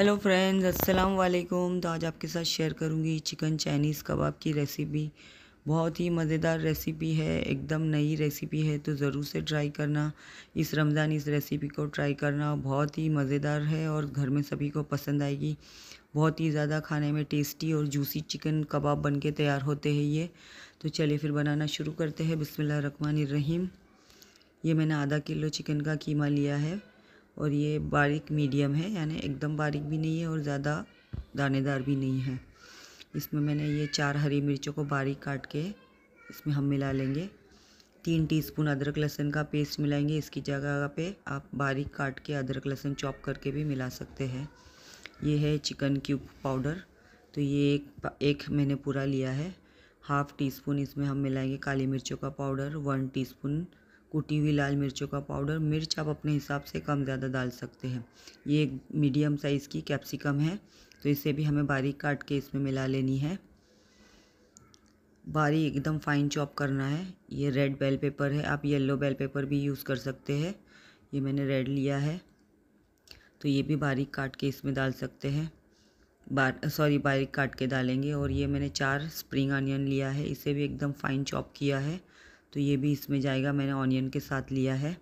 hello friends अस्सलाम वालेकुम तो आज आपके साथ शेयर करूंगी चिकन चाइनीज़ कबाब की रेसिपी बहुत ही मज़ेदार रेसिपी है एकदम नई रेसिपी है तो ज़रूर से ट्राई करना इस रमज़ान इस रेसिपी को ट्राई करना बहुत ही मज़ेदार है और घर में सभी को पसंद आएगी बहुत ही ज़्यादा खाने में टेस्टी और जूसी चिकन कबाब बन के तैयार होते हैं ये तो चलिए फिर बनाना शुरू करते हैं बिसमिल्ल रन रहीम ये मैंने आधा किलो चिकन का कीमा लिया है और ये बारीक मीडियम है यानी एकदम बारीक भी नहीं है और ज़्यादा दानेदार भी नहीं है इसमें मैंने ये चार हरी मिर्चों को बारीक काट के इसमें हम मिला लेंगे तीन टीस्पून अदरक लहसुन का पेस्ट मिलाएंगे इसकी जगह पे आप बारीक काट के अदरक लहसुन चॉप करके भी मिला सकते हैं ये है चिकन क्यूब पाउडर तो ये एक एक मैंने पूरा लिया है हाफ़ टी स्पून इसमें हम मिलाएंगे काली मिर्चों का पाउडर वन टीस्पून कुटी हुई लाल मिर्चों का पाउडर मिर्च आप अपने हिसाब से कम ज़्यादा डाल सकते हैं ये एक मीडियम साइज़ की कैप्सिकम है तो इसे भी हमें बारीक काट के इसमें मिला लेनी है बारीक एकदम फाइन चॉप करना है ये रेड बेल पेपर है आप येलो बेल पेपर भी यूज़ कर सकते हैं ये मैंने रेड लिया है तो ये भी बारीक काट के इसमें डाल सकते हैं बार सॉरी बारीक काट के डालेंगे और ये मैंने चार स्प्रिंग अनियन लिया है इसे भी एकदम फाइन चॉप किया है तो ये भी इसमें जाएगा मैंने ऑनियन के साथ लिया है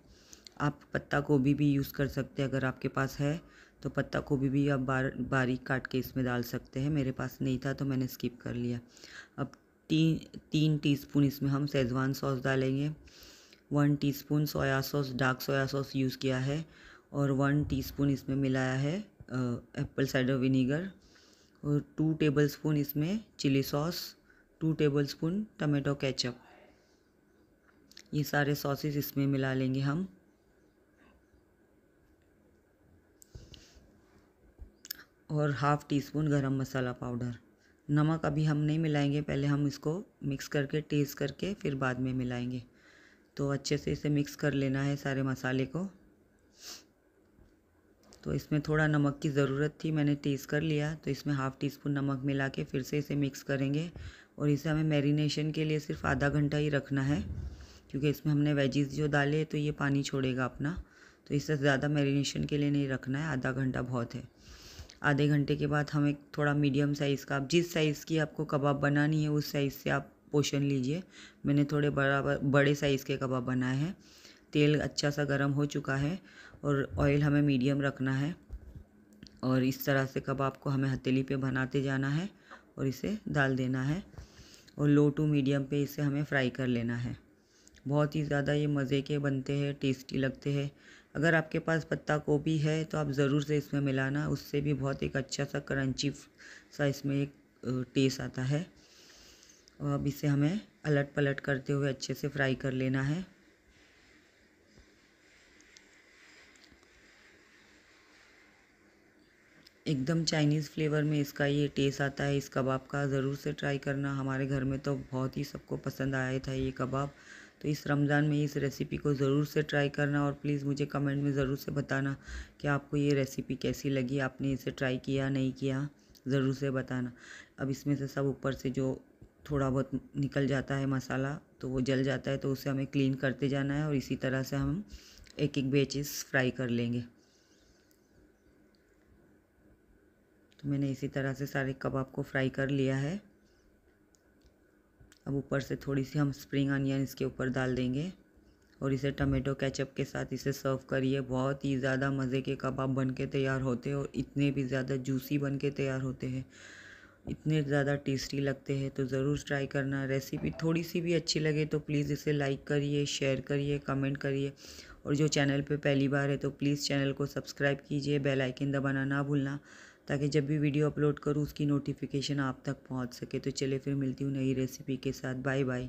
आप पत्ता गोभी भी यूज़ कर सकते हैं अगर आपके पास है तो पत्ता गोभी भी आप बार बारीक काट के इसमें डाल सकते हैं मेरे पास नहीं था तो मैंने स्किप कर लिया अब तीन तीन टीस्पून इसमें हम सेजवान सॉस डालेंगे one teaspoon soya sauce dark soya sauce use किया है और वन टीस्पून इसमें मिलाया है एप्पल साइडर विनीगर और टू टेबलस्पून इसमें chilli sauce two tablespoon tomato ketchup ये सारे सॉसेस इसमें मिला लेंगे हम और हाफ़ टी स्पून गरम मसाला पाउडर नमक अभी हम नहीं मिलाएंगे पहले हम इसको मिक्स करके टेस्ट करके फिर बाद में मिलाएंगे तो अच्छे से इसे मिक्स कर लेना है सारे मसाले को तो इसमें थोड़ा नमक की ज़रूरत थी मैंने तेज़ कर लिया तो इसमें हाफ़ टी स्पून नमक मिला के फिर से इसे मिक्स करेंगे और इसे हमें मैरिनेशन के लिए सिर्फ आधा घंटा ही रखना है क्योंकि इसमें हमने वेजिज़ जो डाले तो ये पानी छोड़ेगा अपना तो इससे ज़्यादा मैरिनेशन के लिए नहीं रखना है आधा घंटा बहुत है आधे घंटे के बाद हमें थोड़ा मीडियम साइज़ का आप जिस साइज़ की आपको कबाब बनानी है उस साइज़ से आप पोषण लीजिए मैंने थोड़े बराबर बड़े साइज़ के कबाब बनाए हैं तेल अच्छा सा गर्म हो चुका है और ऑयल हमें मीडियम रखना है और इस तरह से कबाब को हमें हथेली पे बनाते जाना है और इसे डाल देना है और लो टू मीडियम पे इसे हमें फ्राई कर लेना है बहुत ही ज़्यादा ये मज़े के बनते हैं टेस्टी लगते हैं अगर आपके पास पत्ता गोभी है तो आप ज़रूर से इसमें मिलाना उससे भी बहुत एक अच्छा सा क्रंची सा इसमें एक टेस्ट आता है और अब इसे हमें अलट पलट करते हुए अच्छे से फ्राई कर लेना है एकदम चाइनीज़ फ्लेवर में इसका ये टेस्ट आता है इस कबाब का ज़रूर से ट्राई करना हमारे घर में तो बहुत ही सबको पसंद आया था ये कबाब तो इस रमज़ान में इस रेसिपी को ज़रूर से ट्राई करना और प्लीज़ मुझे कमेंट में ज़रूर से बताना कि आपको ये रेसिपी कैसी लगी आपने इसे ट्राई किया नहीं किया ज़रूर से बताना अब इसमें से सब ऊपर से जो थोड़ा बहुत निकल जाता है मसाला तो वो जल जाता है तो उसे हमें क्लीन करते जाना है और इसी तरह से हम एक एक बेचेस फ्राई कर लेंगे तो मैंने इसी तरह से सारे कबाब को फ्राई कर लिया है अब ऊपर से थोड़ी सी हम स्प्रिंग अनियन इसके ऊपर डाल देंगे और इसे टमेटो केचप के साथ इसे सर्व करिए बहुत ही ज़्यादा मज़े के कबाब बन के तैयार होते हैं और इतने भी ज़्यादा जूसी बन के तैयार होते हैं इतने ज़्यादा टेस्टी लगते हैं तो ज़रूर ट्राई करना रेसिपी थोड़ी सी भी अच्छी लगे तो प्लीज़ इसे लाइक करिए शेयर करिए कमेंट करिए और जो चैनल पे पहली बार है तो प्लीज़ चैनल को सब्सक्राइब कीजिए बेल आइकन दबाना ना भूलना ताकि जब भी वीडियो अपलोड करूँ उसकी नोटिफिकेशन आप तक पहुँच सके तो चले फिर मिलती हूँ नई रेसिपी के साथ बाय बाय